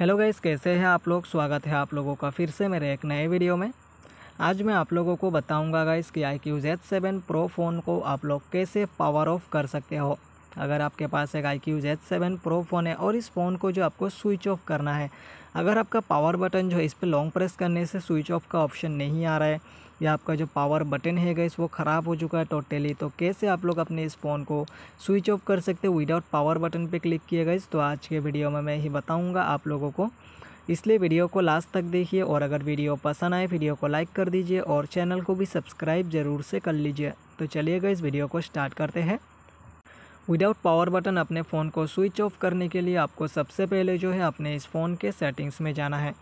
hello guys कैसे हैं आप लोग स्वागत है आप लोगों का फिर से मेरे एक नए वीडियो में आज मैं आप लोगों को बताऊंगा गाइस कि iQOO Z seven Pro phone को आप लोग कैसे पावर ऑफ कर सकते हो अगर आपके पास एक iQOO Z seven Pro phone है और इस फ़ोन को जो आपको स्विच ऑफ करना है अगर आपका पावर बटन जो है इस पर लॉन्ग प्रेस करने से स्विच ऑफ का ऑप्शन नहीं आ रहा है या आपका जो पावर बटन है गैस वो ख़राब हो चुका है टोटली तो कैसे आप लोग अपने इस फ़ोन को स्विच ऑफ कर सकते हो विदाउट पावर बटन पर क्लिक किए गए तो आज के वीडियो में मैं ही बताऊँगा आप लोगों को इसलिए वीडियो को लास्ट तक देखिए और अगर वीडियो पसंद आए वीडियो को लाइक कर दीजिए और चैनल को भी सब्सक्राइब ज़रूर से कर लीजिए तो चलिएगा इस वीडियो को स्टार्ट करते हैं विदाउट पावर बटन अपने फ़ोन को स्विच ऑफ करने के लिए आपको सबसे पहले जो है अपने इस फ़ोन के सेटिंग्स में जाना है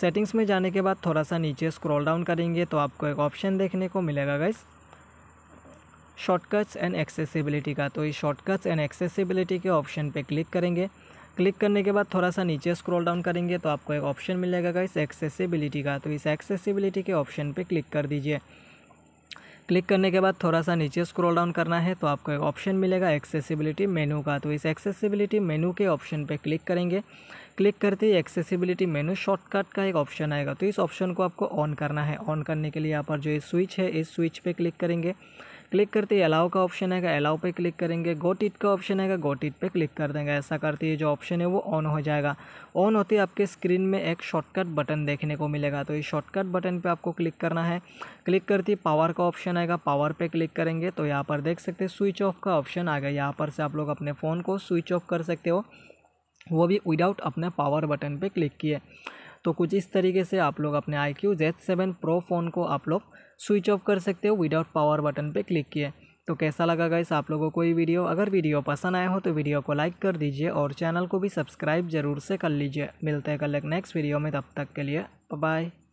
सेटिंग्स में जाने के बाद थोड़ा सा नीचे स्क्रॉल डाउन करेंगे तो आपको एक ऑप्शन देखने को मिलेगा गाइस शॉर्टकट्स एंड एक्सेसिबिलिटी का तो इस शॉर्टकट्स एंड एक्सेसिबिलिटी के ऑप्शन पे क्लिक करेंगे क्लिक करने के बाद थोड़ा सा नीचे स्क्रॉल डाउन करेंगे तो आपको एक ऑप्शन मिलेगा इस एक्सेसिबिलिटी का तो इस एक्सेसिबिलिटी के ऑप्शन पर क्लिक कर दीजिए क्लिक करने के बाद थोड़ा सा नीचे स्क्रॉल डाउन करना है तो आपको एक ऑप्शन मिलेगा एक्सेसिबिलिटी मेनू का तो इस एक्सेसिबिलिटी मेनू के ऑप्शन पे क्लिक करेंगे क्लिक करते ही एक्सेसिबिलिटी मेनू शॉर्टकट का एक ऑप्शन आएगा तो इस ऑप्शन को आपको ऑन करना है ऑन करने के लिए यहाँ पर जो ये स्विच है इस स्विच पर क्लिक करेंगे क्लिक करते ही अलाउ का ऑप्शन आएगा अलाउ पे क्लिक करेंगे गोट इट का ऑप्शन आएगा गोट इट पे क्लिक कर देंगे ऐसा करते ही जो ऑप्शन है वो ऑन हो जाएगा ऑन होते ही आपके स्क्रीन में एक शॉर्टकट बटन देखने को मिलेगा तो इस शॉर्टकट बटन पर आपको क्लिक करना है क्लिक करते ही पावर का ऑप्शन आएगा पावर पे क्लिक करेंगे तो यहाँ पर देख सकते हैं स्विच ऑफ का ऑप्शन आ गया यहाँ पर से आप लोग अपने फ़ोन को स्विच ऑफ कर सकते हो वो भी विदाउट अपने पावर बटन पर क्लिक किए तो कुछ इस तरीके से आप लोग अपने iQOO Z seven Pro phone को आप लोग स्विच ऑफ कर सकते हो विदाउट पावर बटन पे क्लिक किए तो कैसा लगा गाइस आप लोगों को ये वीडियो अगर वीडियो पसंद आया हो तो वीडियो को लाइक कर दीजिए और चैनल को भी सब्सक्राइब जरूर से कर लीजिए मिलते हैं कल एक नेक्स्ट वीडियो में तब तक के लिए बाय